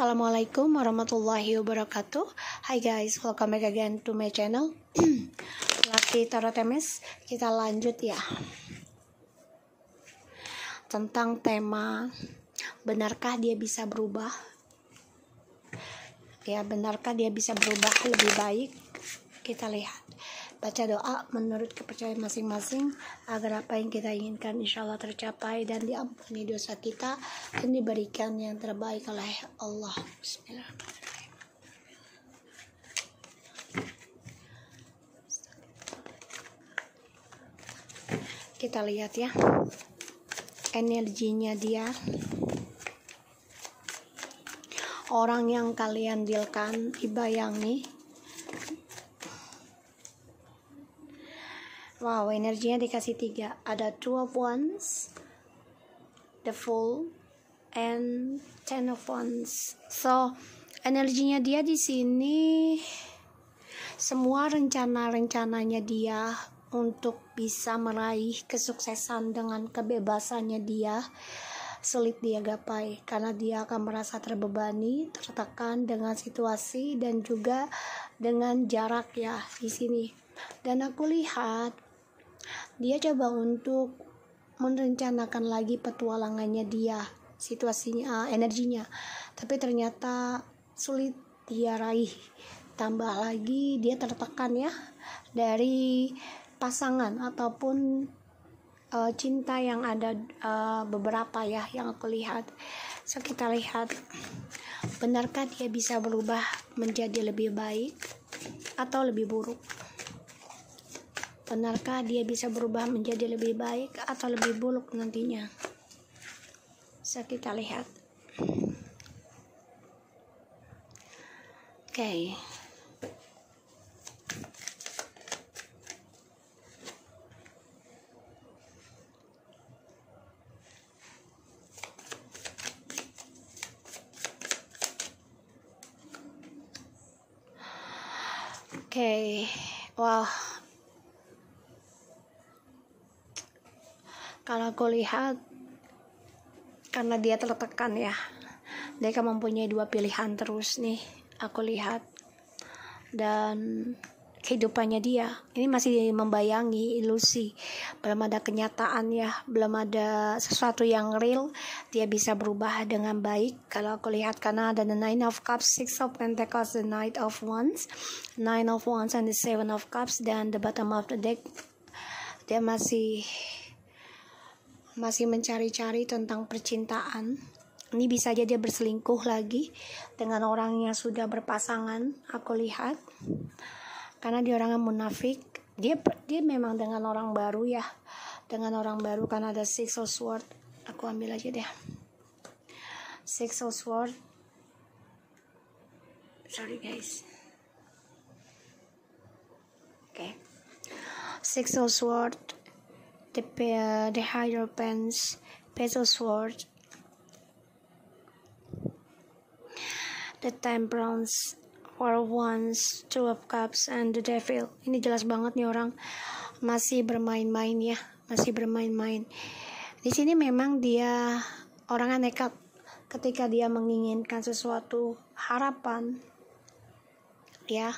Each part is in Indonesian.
Assalamualaikum warahmatullahi wabarakatuh Hai guys, welcome back again to my channel Laki Tarot Temes Kita lanjut ya Tentang tema Benarkah dia bisa berubah? Ya, benarkah dia bisa berubah lebih baik? Kita lihat baca doa menurut kepercayaan masing-masing agar apa yang kita inginkan insya Allah tercapai dan diampuni dosa kita dan diberikan yang terbaik oleh Allah Bismillahirrahmanirrahim kita lihat ya energinya dia orang yang kalian dealkan dibayangi Wow, energinya dikasih tiga. Ada two of wands, the full, and ten of wands. So, energinya dia di sini semua rencana-rencananya dia untuk bisa meraih kesuksesan dengan kebebasannya dia sulit dia gapai karena dia akan merasa terbebani, tertekan dengan situasi dan juga dengan jarak ya di sini. Dan aku lihat dia coba untuk merencanakan lagi petualangannya dia, situasinya, eh, energinya. Tapi ternyata sulit dia raih. Tambah lagi dia tertekan ya dari pasangan ataupun uh, cinta yang ada uh, beberapa ya yang aku lihat. So kita lihat benarkah dia bisa berubah menjadi lebih baik atau lebih buruk. Benarkah dia bisa berubah menjadi lebih baik atau lebih buruk nantinya? Bisa kita lihat. Oke. Okay. Kalau aku lihat, karena dia tertekan ya, dia kan mempunyai dua pilihan terus nih, aku lihat. Dan kehidupannya dia. Ini masih membayangi ilusi, belum ada kenyataan ya, belum ada sesuatu yang real. Dia bisa berubah dengan baik. Kalau aku lihat karena ada the nine of cups, six of pentacles, the knight of wands, nine of wands and the seven of cups dan the bottom of the deck. Dia masih masih mencari-cari tentang percintaan ini bisa jadi berselingkuh lagi dengan orang yang sudah berpasangan aku lihat karena dia orang yang munafik dia dia memang dengan orang baru ya dengan orang baru karena ada six of sword aku ambil aja deh six of sword sorry guys oke okay. six of sword the, uh, the higher pens, petal sword, the time browns of ones, two of cups, and the devil. Ini jelas banget nih orang masih bermain-main ya, masih bermain-main. Di sini memang dia orangnya nekat ketika dia menginginkan sesuatu harapan ya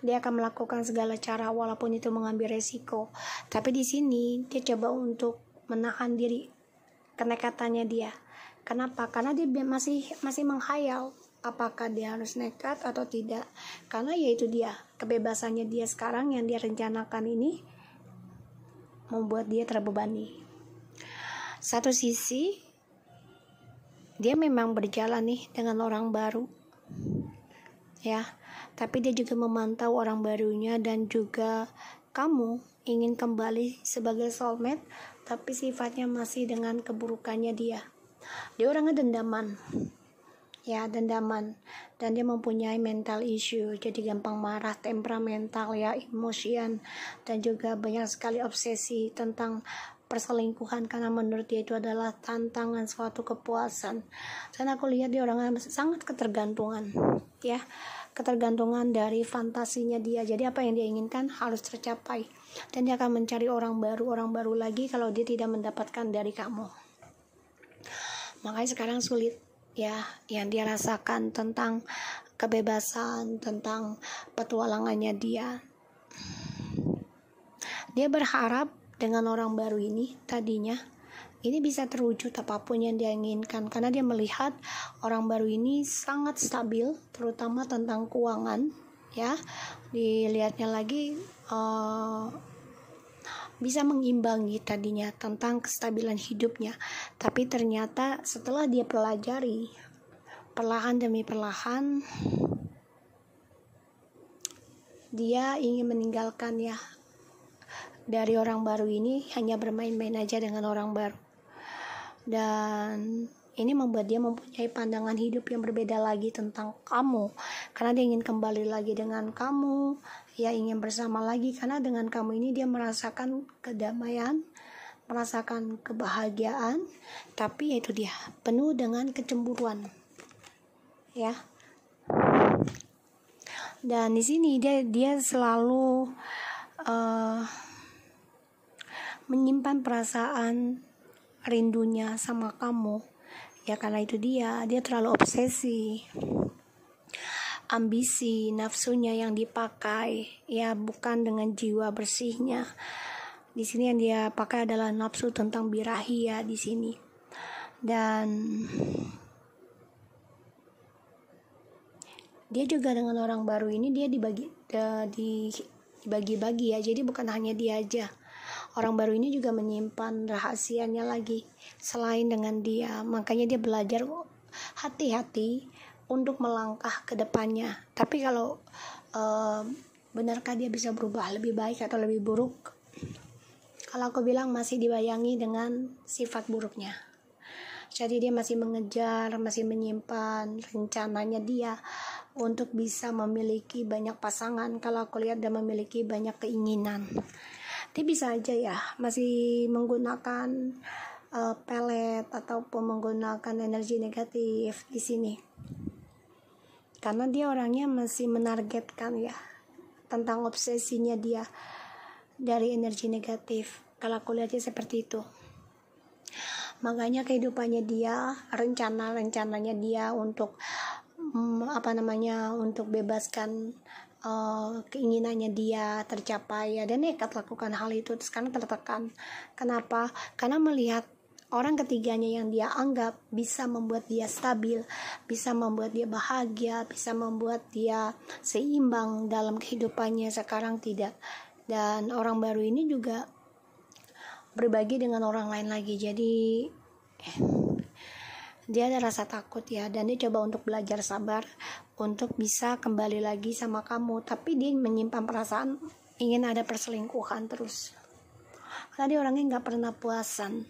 dia akan melakukan segala cara walaupun itu mengambil resiko. Tapi di sini dia coba untuk menahan diri kenekatannya dia. Kenapa? Karena dia masih masih menghayal apakah dia harus nekat atau tidak. Karena yaitu dia kebebasannya dia sekarang yang dia rencanakan ini membuat dia terbebani. Satu sisi dia memang berjalan nih dengan orang baru. Ya, tapi dia juga memantau orang barunya dan juga kamu ingin kembali sebagai soulmate, tapi sifatnya masih dengan keburukannya dia. Dia orangnya dendaman, ya dendaman, dan dia mempunyai mental issue, jadi gampang marah, temperamental ya, emosian, dan juga banyak sekali obsesi tentang perselingkuhan karena menurut dia itu adalah tantangan suatu kepuasan dan aku lihat dia orangnya sangat ketergantungan ya ketergantungan dari fantasinya dia jadi apa yang dia inginkan harus tercapai dan dia akan mencari orang baru orang baru lagi kalau dia tidak mendapatkan dari kamu makanya sekarang sulit ya yang dia rasakan tentang kebebasan tentang petualangannya dia dia berharap dengan orang baru ini tadinya ini bisa terwujud apapun yang dia inginkan karena dia melihat orang baru ini sangat stabil terutama tentang keuangan ya dilihatnya lagi uh, bisa mengimbangi tadinya tentang kestabilan hidupnya tapi ternyata setelah dia pelajari perlahan demi perlahan dia ingin meninggalkan ya dari orang baru ini hanya bermain-main aja dengan orang baru dan ini membuat dia mempunyai pandangan hidup yang berbeda lagi tentang kamu karena dia ingin kembali lagi dengan kamu ya ingin bersama lagi karena dengan kamu ini dia merasakan kedamaian merasakan kebahagiaan tapi yaitu dia penuh dengan kecemburuan ya dan di sini dia dia selalu uh, menyimpan perasaan rindunya sama kamu ya karena itu dia dia terlalu obsesi ambisi nafsunya yang dipakai ya bukan dengan jiwa bersihnya di sini yang dia pakai adalah nafsu tentang birahi ya di sini dan dia juga dengan orang baru ini dia dibagi eh, dibagi-bagi ya jadi bukan hanya dia aja orang baru ini juga menyimpan rahasianya lagi selain dengan dia makanya dia belajar hati-hati untuk melangkah ke depannya tapi kalau e, benarkah dia bisa berubah lebih baik atau lebih buruk kalau aku bilang masih dibayangi dengan sifat buruknya jadi dia masih mengejar masih menyimpan rencananya dia untuk bisa memiliki banyak pasangan kalau aku lihat dia memiliki banyak keinginan tapi bisa aja ya masih menggunakan uh, pelet ataupun menggunakan energi negatif di sini karena dia orangnya masih menargetkan ya tentang obsesinya dia dari energi negatif kalau aku lihatnya seperti itu makanya kehidupannya dia rencana rencananya dia untuk mm, apa namanya untuk bebaskan uh, keinginannya dia tercapai ya dan nekat lakukan hal itu terus sekarang tertekan kenapa karena melihat orang ketiganya yang dia anggap bisa membuat dia stabil, bisa membuat dia bahagia, bisa membuat dia seimbang dalam kehidupannya sekarang tidak. Dan orang baru ini juga berbagi dengan orang lain lagi. Jadi eh, dia ada rasa takut ya dan dia coba untuk belajar sabar untuk bisa kembali lagi sama kamu tapi dia menyimpan perasaan ingin ada perselingkuhan terus karena dia orangnya nggak pernah puasan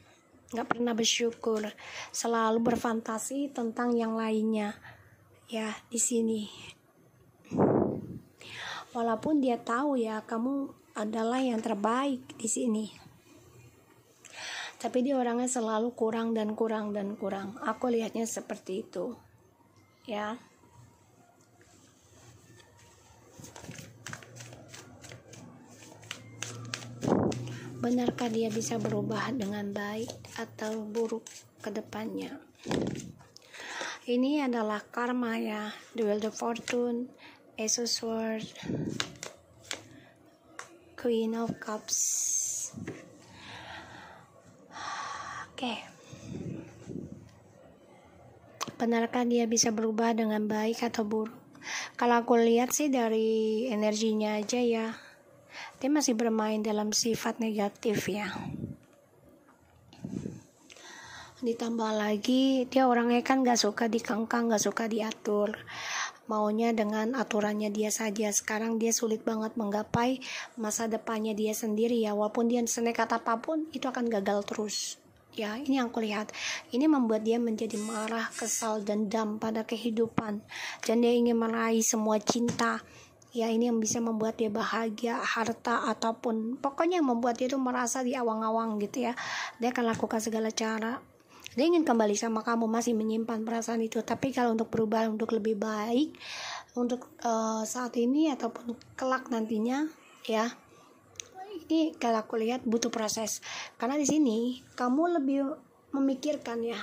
nggak pernah bersyukur selalu berfantasi tentang yang lainnya ya di sini walaupun dia tahu ya kamu adalah yang terbaik di sini tapi dia orangnya selalu kurang dan kurang dan kurang aku lihatnya seperti itu ya benarkah dia bisa berubah dengan baik atau buruk ke depannya ini adalah karma ya duel the fortune ace of Swords, queen of cups Oke. Benarkah dia bisa berubah dengan baik atau buruk? Kalau aku lihat sih dari energinya aja ya. Dia masih bermain dalam sifat negatif ya. Ditambah lagi dia orangnya kan gak suka dikengkang, gak suka diatur. Maunya dengan aturannya dia saja. Sekarang dia sulit banget menggapai masa depannya dia sendiri ya. Walaupun dia senekat apapun itu akan gagal terus ya ini yang aku lihat ini membuat dia menjadi marah kesal dan dendam pada kehidupan dan dia ingin meraih semua cinta ya ini yang bisa membuat dia bahagia harta ataupun pokoknya yang membuat dia itu merasa di awang gitu ya dia akan lakukan segala cara dia ingin kembali sama kamu masih menyimpan perasaan itu tapi kalau untuk berubah untuk lebih baik untuk uh, saat ini ataupun kelak nantinya ya ini kalau aku lihat butuh proses karena di sini kamu lebih memikirkan ya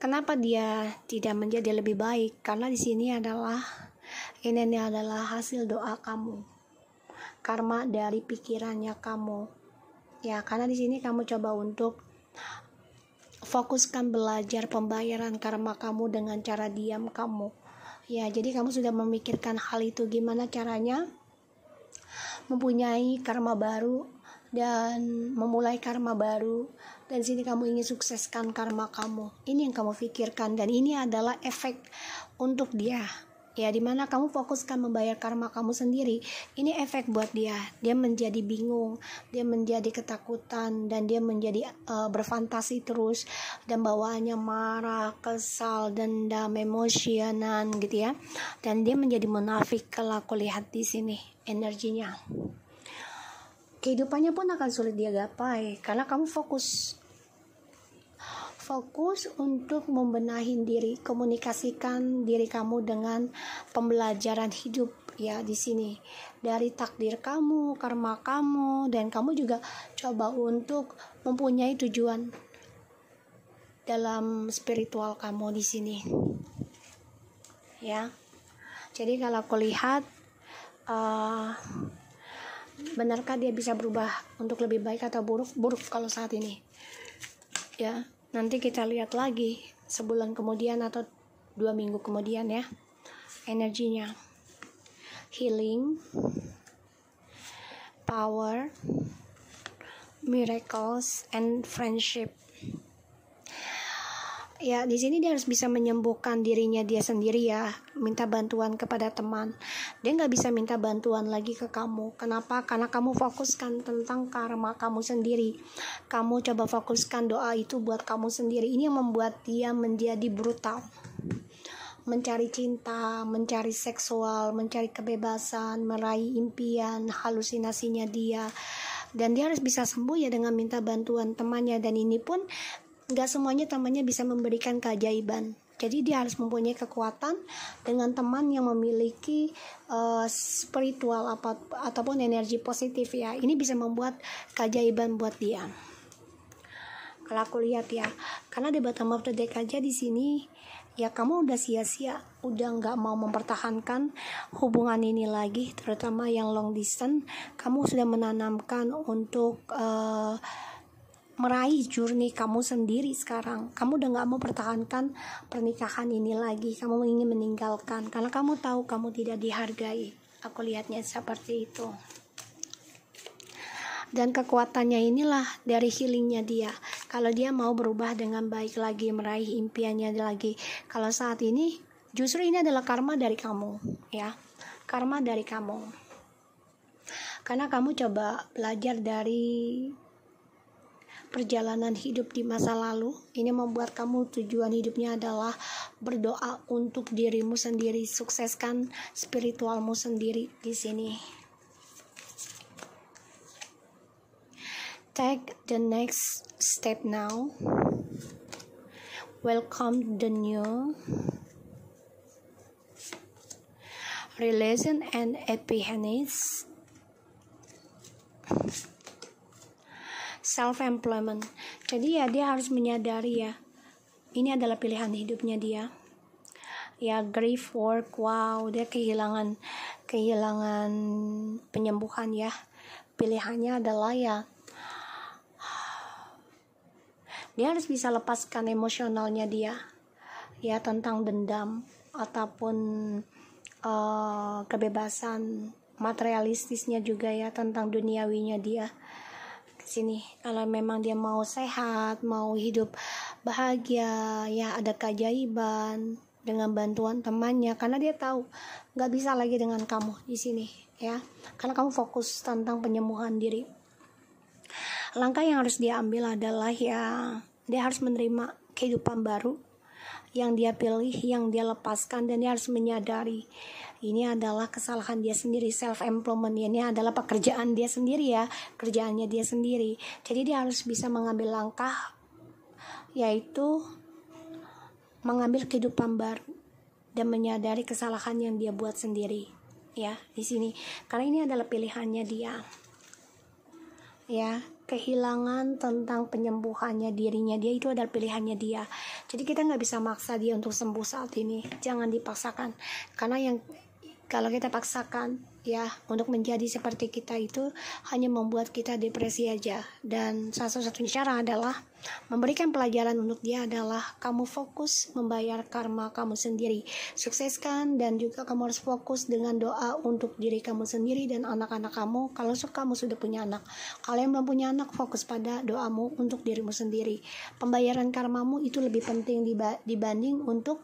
kenapa dia tidak menjadi lebih baik karena di sini adalah ini, ini adalah hasil doa kamu karma dari pikirannya kamu ya karena di sini kamu coba untuk fokuskan belajar pembayaran karma kamu dengan cara diam kamu ya jadi kamu sudah memikirkan hal itu gimana caranya mempunyai karma baru dan memulai karma baru dan sini kamu ingin sukseskan karma kamu ini yang kamu pikirkan dan ini adalah efek untuk dia ya dimana kamu fokuskan membayar karma kamu sendiri ini efek buat dia dia menjadi bingung dia menjadi ketakutan dan dia menjadi uh, berfantasi terus dan bawaannya marah kesal dendam emosianan gitu ya dan dia menjadi munafik kalau aku lihat di sini energinya kehidupannya pun akan sulit dia gapai karena kamu fokus fokus untuk membenahi diri, komunikasikan diri kamu dengan pembelajaran hidup ya di sini. Dari takdir kamu, karma kamu dan kamu juga coba untuk mempunyai tujuan dalam spiritual kamu di sini. Ya. Jadi kalau aku lihat uh, benarkah dia bisa berubah untuk lebih baik atau buruk buruk kalau saat ini ya Nanti kita lihat lagi sebulan kemudian atau dua minggu kemudian ya energinya. Healing, power, miracles, and friendship ya di sini dia harus bisa menyembuhkan dirinya dia sendiri ya minta bantuan kepada teman dia nggak bisa minta bantuan lagi ke kamu kenapa karena kamu fokuskan tentang karma kamu sendiri kamu coba fokuskan doa itu buat kamu sendiri ini yang membuat dia menjadi brutal mencari cinta, mencari seksual, mencari kebebasan, meraih impian, halusinasinya dia. Dan dia harus bisa sembuh ya dengan minta bantuan temannya dan ini pun nggak semuanya temannya bisa memberikan keajaiban. Jadi dia harus mempunyai kekuatan dengan teman yang memiliki uh, spiritual apa ataupun energi positif ya. Ini bisa membuat keajaiban buat dia. Kalau aku lihat ya, karena di bottom of the deck aja di sini ya kamu udah sia-sia, udah nggak mau mempertahankan hubungan ini lagi, terutama yang long distance. Kamu sudah menanamkan untuk uh, meraih journey kamu sendiri sekarang. Kamu udah gak mau pertahankan pernikahan ini lagi. Kamu ingin meninggalkan karena kamu tahu kamu tidak dihargai. Aku lihatnya seperti itu. Dan kekuatannya inilah dari healingnya dia. Kalau dia mau berubah dengan baik lagi, meraih impiannya lagi. Kalau saat ini, justru ini adalah karma dari kamu, ya. Karma dari kamu. Karena kamu coba belajar dari perjalanan hidup di masa lalu, ini membuat kamu tujuan hidupnya adalah berdoa untuk dirimu sendiri, sukseskan spiritualmu sendiri di sini. Take the next step now. Welcome the new relation and happiness self employment jadi ya dia harus menyadari ya ini adalah pilihan hidupnya dia ya grief work wow dia kehilangan kehilangan penyembuhan ya pilihannya adalah ya dia harus bisa lepaskan emosionalnya dia ya tentang dendam ataupun uh, kebebasan materialistisnya juga ya tentang duniawinya dia sini kalau memang dia mau sehat mau hidup bahagia ya ada keajaiban dengan bantuan temannya karena dia tahu nggak bisa lagi dengan kamu di sini ya karena kamu fokus tentang penyembuhan diri langkah yang harus dia ambil adalah ya dia harus menerima kehidupan baru yang dia pilih, yang dia lepaskan dan dia harus menyadari ini adalah kesalahan dia sendiri self employment ini adalah pekerjaan dia sendiri ya, kerjaannya dia sendiri. Jadi dia harus bisa mengambil langkah yaitu mengambil kehidupan baru dan menyadari kesalahan yang dia buat sendiri ya di sini karena ini adalah pilihannya dia ya kehilangan tentang penyembuhannya dirinya dia itu adalah pilihannya dia jadi kita nggak bisa maksa dia untuk sembuh saat ini jangan dipaksakan karena yang kalau kita paksakan ya untuk menjadi seperti kita itu hanya membuat kita depresi aja dan salah satu cara adalah Memberikan pelajaran untuk dia adalah kamu fokus membayar karma kamu sendiri. Sukseskan dan juga kamu harus fokus dengan doa untuk diri kamu sendiri dan anak-anak kamu. Kalau suka kamu sudah punya anak, kalau yang belum punya anak fokus pada doamu untuk dirimu sendiri. Pembayaran karmamu itu lebih penting dibanding untuk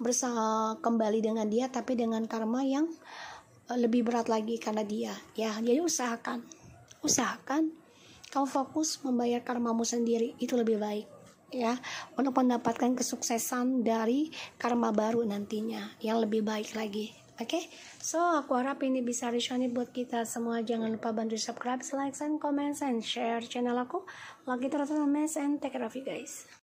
bersama kembali dengan dia tapi dengan karma yang eh, lebih berat lagi karena dia ya jadi usahakan usahakan Kau fokus membayar karmamu sendiri, itu lebih baik ya untuk mendapatkan kesuksesan dari karma baru nantinya yang lebih baik lagi Oke, okay? so aku harap ini bisa resonate buat kita semua. Jangan lupa bantu subscribe, like, and comment, and share channel aku. Lagi terus mes and take care of you guys.